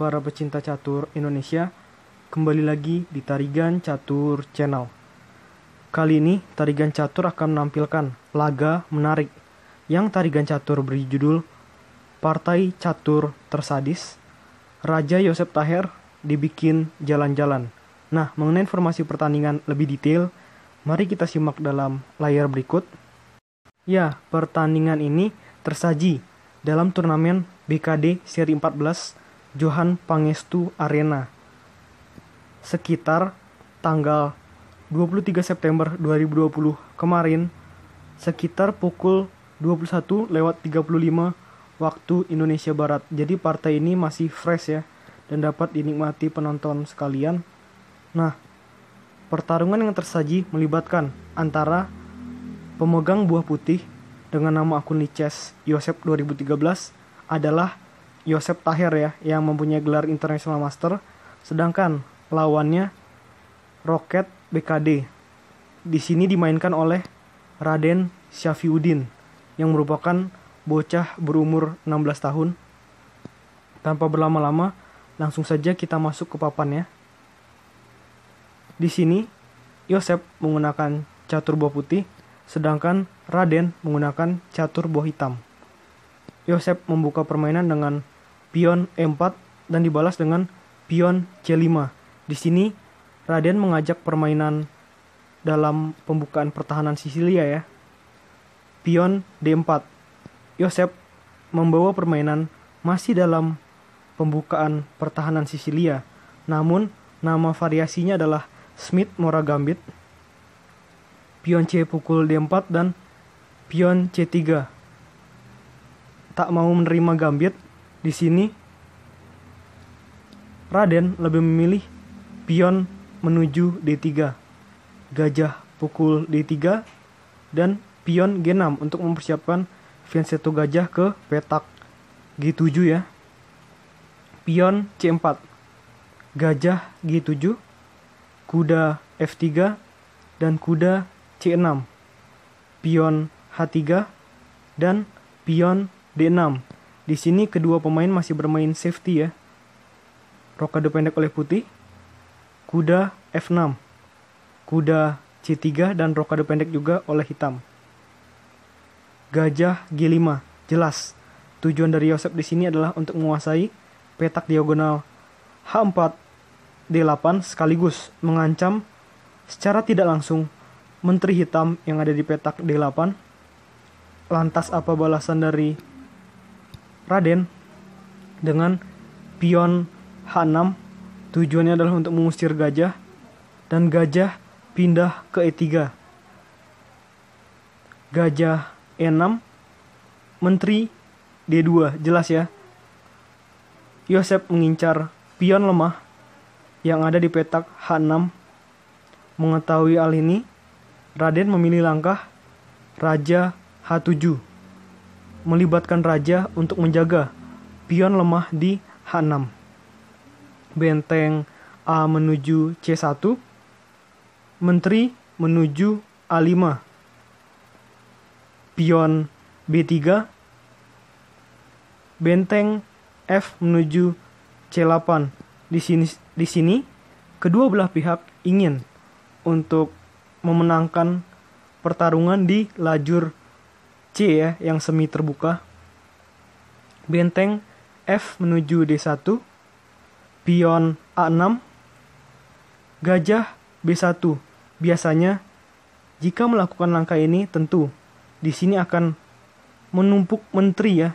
para pecinta catur Indonesia kembali lagi di Tarigan Catur Channel. Kali ini Tarigan Catur akan menampilkan laga menarik yang Tarigan Catur beri judul Partai Catur Tersadis Raja Yosep Taher dibikin jalan-jalan. Nah, mengenai informasi pertandingan lebih detail, mari kita simak dalam layar berikut. Ya, pertandingan ini tersaji dalam turnamen BKD seri 14 Johan Pangestu Arena sekitar tanggal 23 September 2020 kemarin sekitar pukul 21 lewat 35 waktu Indonesia Barat. Jadi partai ini masih fresh ya dan dapat dinikmati penonton sekalian. Nah, pertarungan yang tersaji melibatkan antara pemegang buah putih dengan nama akun Liches Yosep 2013 adalah Yosep Tahir ya yang mempunyai gelar International Master sedangkan lawannya Roket BKD. Di sini dimainkan oleh Raden Syafiuddin yang merupakan bocah berumur 16 tahun. Tanpa berlama-lama, langsung saja kita masuk ke papannya. Di sini, Yosep menggunakan catur buah putih, sedangkan Raden menggunakan catur buah hitam. Yosep membuka permainan dengan pion E4 dan dibalas dengan pion C5. Di sini Raden mengajak permainan dalam pembukaan pertahanan Sisilia ya. Pion D4. Yosep membawa permainan masih dalam pembukaan pertahanan Sisilia. Namun nama variasinya adalah Smith Mora Gambit. Pion C pukul D4 dan pion C3. Tak mau menerima gambit, di sini, Raden lebih memilih pion menuju D3, gajah pukul D3, dan pion G6 untuk mempersiapkan Vincenzo gajah ke petak G7 ya. Pion C4, gajah G7, kuda F3, dan kuda C6, pion H3, dan pion D6 di sini kedua pemain masih bermain safety ya. rokade pendek oleh putih, kuda F6, kuda C3 dan rokade pendek juga oleh hitam. Gajah G5, jelas. Tujuan dari Yosep di sini adalah untuk menguasai petak diagonal H4 D8 sekaligus mengancam secara tidak langsung menteri hitam yang ada di petak D8. Lantas apa balasan dari Raden dengan pion H6 tujuannya adalah untuk mengusir gajah dan gajah pindah ke E3. Gajah E6 menteri D2 jelas ya. Yosep mengincar pion lemah yang ada di petak H6. Mengetahui hal ini, Raden memilih langkah Raja H7 melibatkan raja untuk menjaga pion lemah di H6. Benteng A menuju C1, menteri menuju A5, pion B3, benteng F menuju C8. Di sini, di sini kedua belah pihak ingin untuk memenangkan pertarungan di lajur C ya, yang semi terbuka. Benteng F menuju D1, pion A6, gajah B1. Biasanya, jika melakukan langkah ini tentu di sini akan menumpuk menteri ya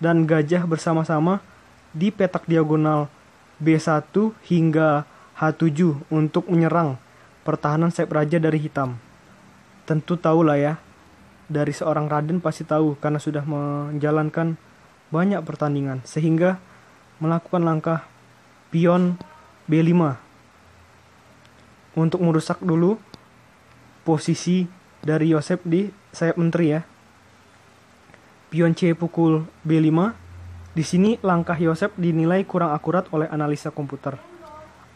dan gajah bersama-sama di petak diagonal B1 hingga H7 untuk menyerang pertahanan sayap raja dari hitam. Tentu tahulah ya, dari seorang Raden pasti tahu karena sudah menjalankan banyak pertandingan sehingga melakukan langkah pion B5 untuk merusak dulu posisi dari Yosep di sayap menteri ya. Pion C pukul B5. Di sini langkah Yosep dinilai kurang akurat oleh analisa komputer.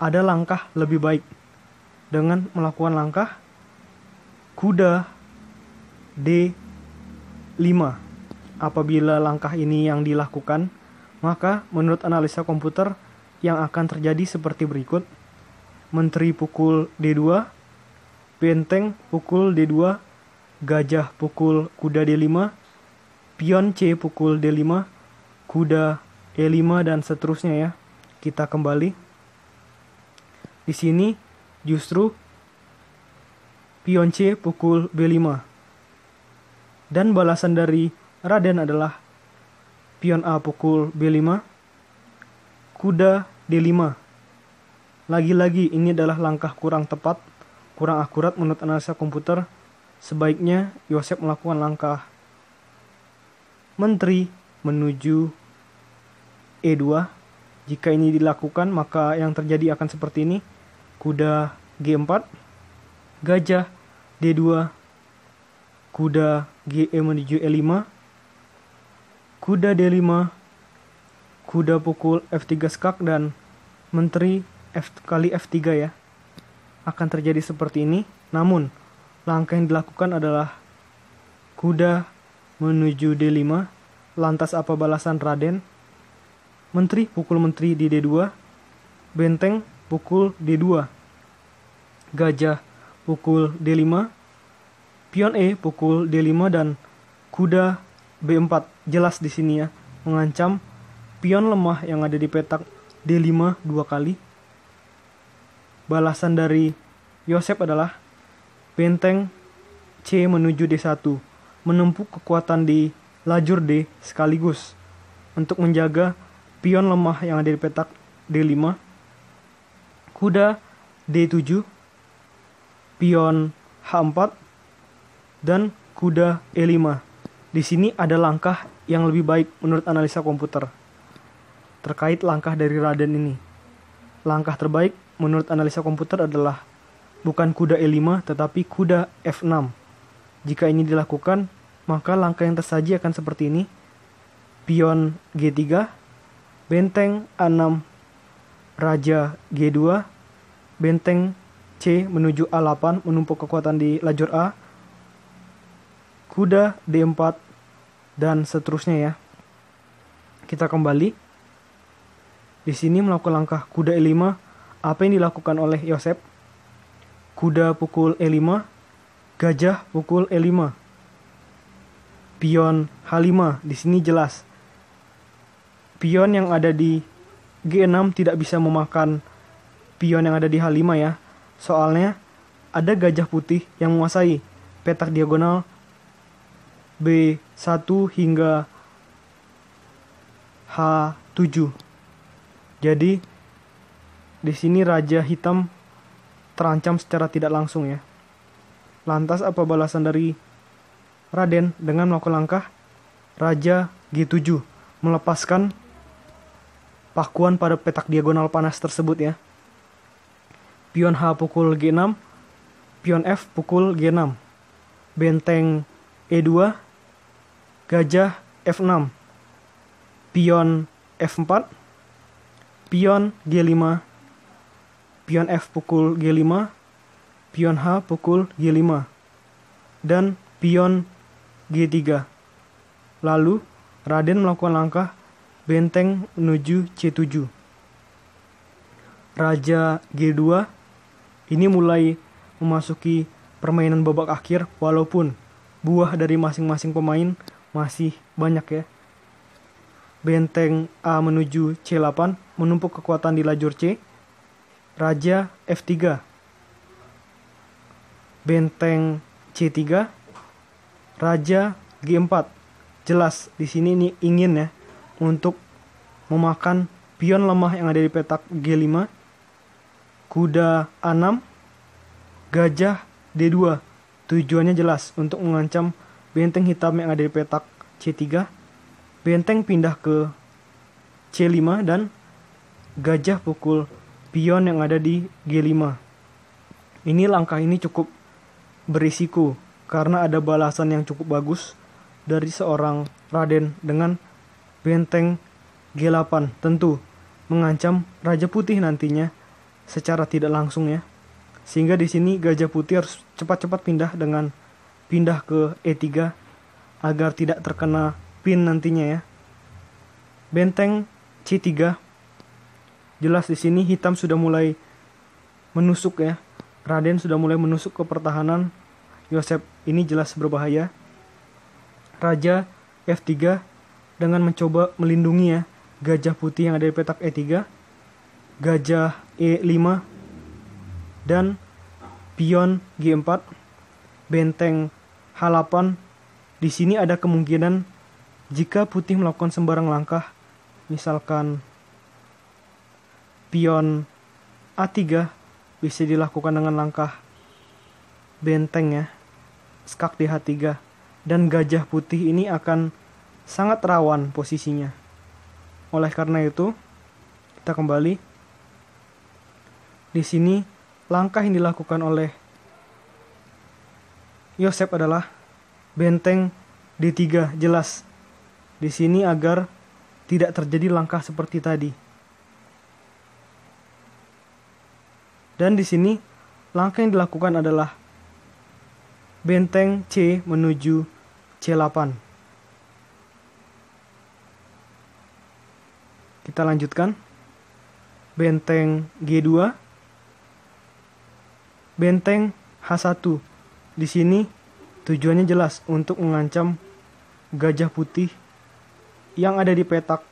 Ada langkah lebih baik dengan melakukan langkah kuda D5. Apabila langkah ini yang dilakukan, maka menurut analisa komputer yang akan terjadi seperti berikut. Menteri pukul D2, benteng pukul D2, gajah pukul kuda D5, pion C pukul D5, kuda E5 dan seterusnya ya. Kita kembali. Di sini justru pion C pukul B5 dan balasan dari Raden adalah pion A pukul B5, kuda D5. Lagi-lagi ini adalah langkah kurang tepat, kurang akurat menurut analisa komputer. Sebaiknya Yosef melakukan langkah menteri menuju E2. Jika ini dilakukan, maka yang terjadi akan seperti ini. Kuda G4, gajah D2, kuda GE menuju E5, kuda D5, kuda pukul F3 skak dan menteri F kali F3 ya. Akan terjadi seperti ini, namun langkah yang dilakukan adalah kuda menuju D5, lantas apa balasan Raden? Menteri pukul menteri di D2, benteng pukul D2, gajah pukul D5, Pion E pukul D5 dan kuda B4 jelas di sini ya mengancam pion lemah yang ada di petak D5 dua kali. Balasan dari Yosep adalah benteng C menuju D1 menempuh kekuatan di lajur D sekaligus untuk menjaga pion lemah yang ada di petak D5 kuda D7 pion H4 dan kuda E5. Di sini ada langkah yang lebih baik menurut analisa komputer terkait langkah dari Raden ini. Langkah terbaik menurut analisa komputer adalah bukan kuda E5 tetapi kuda F6. Jika ini dilakukan, maka langkah yang tersaji akan seperti ini. Pion G3, benteng A6, raja G2, benteng C menuju A8 menumpuk kekuatan di lajur A, Kuda D4 dan seterusnya ya. Kita kembali. Di sini melakukan langkah kuda E5, apa yang dilakukan oleh Yosep? Kuda pukul E5, gajah pukul E5. Pion H5 di sini jelas. Pion yang ada di G6 tidak bisa memakan pion yang ada di H5 ya. Soalnya ada gajah putih yang menguasai petak diagonal B1 hingga H7. Jadi di sini raja hitam terancam secara tidak langsung ya. Lantas apa balasan dari Raden dengan melakukan langkah Raja G7 melepaskan pakuan pada petak diagonal panas tersebut ya. Pion H pukul G6, pion F pukul G6. Benteng E2 Gajah F6, pion F4, pion G5, pion F pukul G5, pion H pukul G5, dan pion G3. Lalu, Raden melakukan langkah benteng menuju C7. Raja G2 ini mulai memasuki permainan babak akhir walaupun buah dari masing-masing pemain masih banyak ya. Benteng A menuju C8 menumpuk kekuatan di lajur C. Raja F3. Benteng C3. Raja G4. Jelas di sini ini ingin ya untuk memakan pion lemah yang ada di petak G5. Kuda A6. Gajah D2. Tujuannya jelas untuk mengancam benteng hitam yang ada di petak C3, benteng pindah ke C5 dan gajah pukul pion yang ada di G5. Ini langkah ini cukup berisiko karena ada balasan yang cukup bagus dari seorang Raden dengan benteng G8 tentu mengancam Raja Putih nantinya secara tidak langsung ya. Sehingga di sini Gajah Putih harus cepat-cepat pindah dengan pindah ke E3 agar tidak terkena pin nantinya ya. Benteng C3 jelas di sini hitam sudah mulai menusuk ya. Raden sudah mulai menusuk ke pertahanan. Yosep ini jelas berbahaya. Raja F3 dengan mencoba melindungi ya gajah putih yang ada di petak E3, gajah E5, dan pion G4, benteng Halapan, di sini ada kemungkinan jika putih melakukan sembarang langkah, misalkan pion A3 bisa dilakukan dengan langkah benteng ya, skak di H3, dan gajah putih ini akan sangat rawan posisinya. Oleh karena itu, kita kembali. Di sini, langkah yang dilakukan oleh Yosep adalah benteng D3 jelas di sini agar tidak terjadi langkah seperti tadi. Dan di sini langkah yang dilakukan adalah benteng C menuju C8. Kita lanjutkan. Benteng G2. Benteng H1 di sini tujuannya jelas untuk mengancam gajah putih yang ada di petak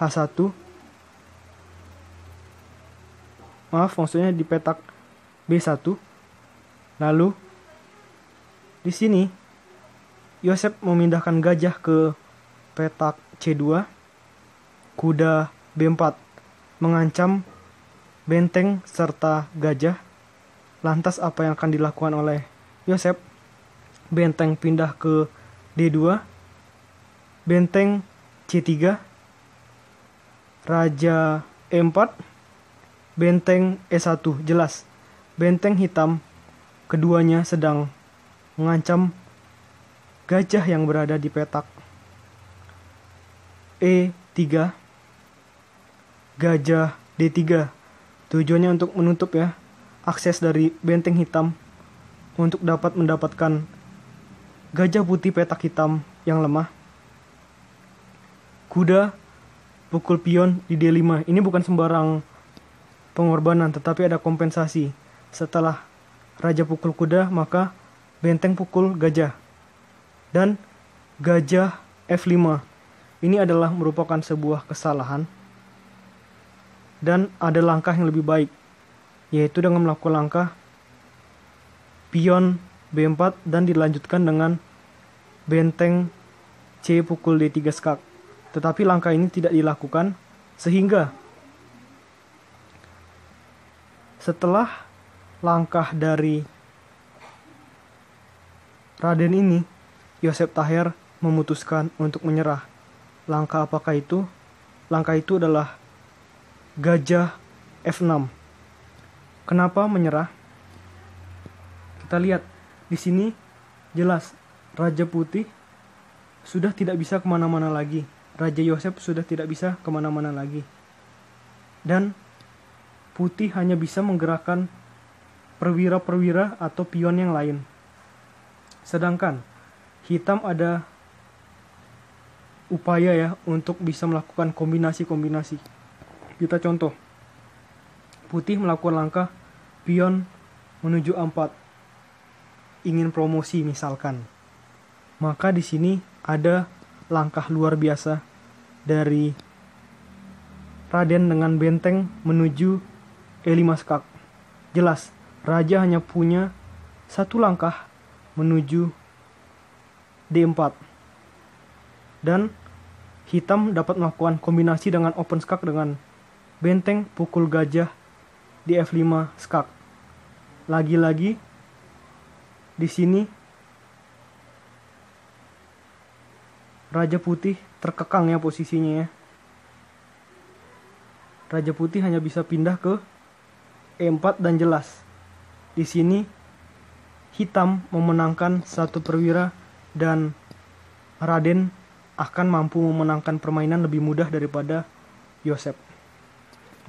H1. Maaf, maksudnya di petak B1. Lalu di sini yosep memindahkan gajah ke petak C2, kuda B4 mengancam benteng serta gajah. Lantas apa yang akan dilakukan oleh Yosep Benteng pindah ke D2 Benteng C3 Raja E4 Benteng E1 jelas Benteng hitam keduanya sedang mengancam gajah yang berada di petak E3 gajah D3 tujuannya untuk menutup ya akses dari benteng hitam untuk dapat mendapatkan gajah putih petak hitam yang lemah, kuda pukul pion di D5. Ini bukan sembarang pengorbanan, tetapi ada kompensasi. Setelah raja pukul kuda, maka benteng pukul gajah. Dan gajah F5. Ini adalah merupakan sebuah kesalahan dan ada langkah yang lebih baik, yaitu dengan melakukan langkah pion B4 dan dilanjutkan dengan benteng C pukul D3 skak. Tetapi langkah ini tidak dilakukan sehingga setelah langkah dari Raden ini, Yosef Tahir memutuskan untuk menyerah. Langkah apakah itu? Langkah itu adalah gajah F6. Kenapa menyerah? Kita lihat di sini jelas Raja Putih sudah tidak bisa kemana-mana lagi. Raja Yosef sudah tidak bisa kemana-mana lagi. Dan Putih hanya bisa menggerakkan perwira-perwira atau pion yang lain. Sedangkan hitam ada upaya ya untuk bisa melakukan kombinasi-kombinasi. Kita contoh, putih melakukan langkah pion menuju A4 ingin promosi misalkan. Maka di sini ada langkah luar biasa dari Raden dengan benteng menuju E5 skak. Jelas, raja hanya punya satu langkah menuju D4. Dan hitam dapat melakukan kombinasi dengan open skak dengan benteng pukul gajah di F5 skak. Lagi-lagi di sini, Raja Putih terkekang ya posisinya ya. Raja Putih hanya bisa pindah ke E4 dan jelas. Di sini hitam memenangkan satu perwira dan Raden akan mampu memenangkan permainan lebih mudah daripada Yosep.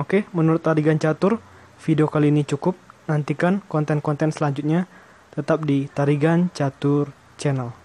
Oke, menurut Tarigan Catur, video kali ini cukup. Nantikan konten-konten selanjutnya tetap di Tarigan Catur Channel.